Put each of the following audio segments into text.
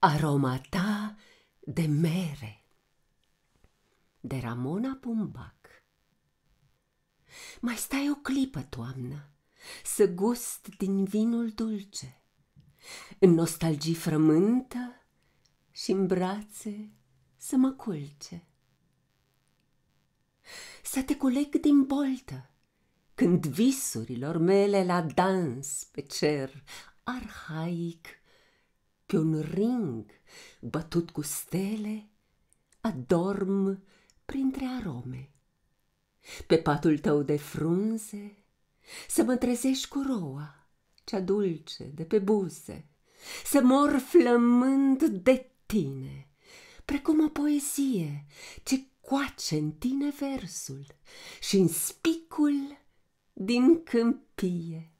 aroma ta de mere. De Ramona Pumbac Mai stai o clipă, toamnă, să gust din vinul dulce. În nostalgii frământă și în brațe să mă culce. Să te culeg din boltă, când visurilor mele la dans pe cer arhaic pe un ring bătut cu stele, adorm printre arome. Pe patul tău de frunze să mă trezești cu roa, cea dulce de pe buze, să mor flămând de tine, precum o poezie ce coace în tine versul și în spicul din câmpie.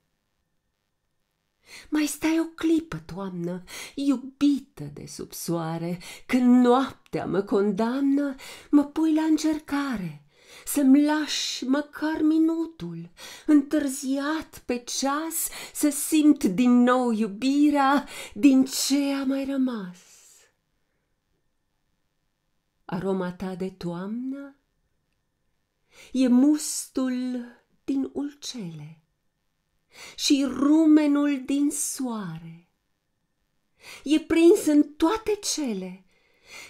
Mai stai o clipă, toamnă, iubită de sub soare, când noaptea mă condamnă, mă pui la încercare. Să-mi lași măcar minutul, întârziat pe ceas, să simt din nou iubirea din ce a mai rămas. Aroma ta de toamnă e mustul din ulcele și rumenul din soare. E prins în toate cele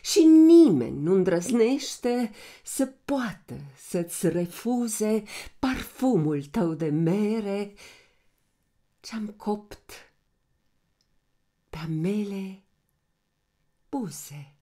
și nimeni nu îndrăznește să poată să-ți refuze parfumul tău de mere ce-am copt pe mele buze.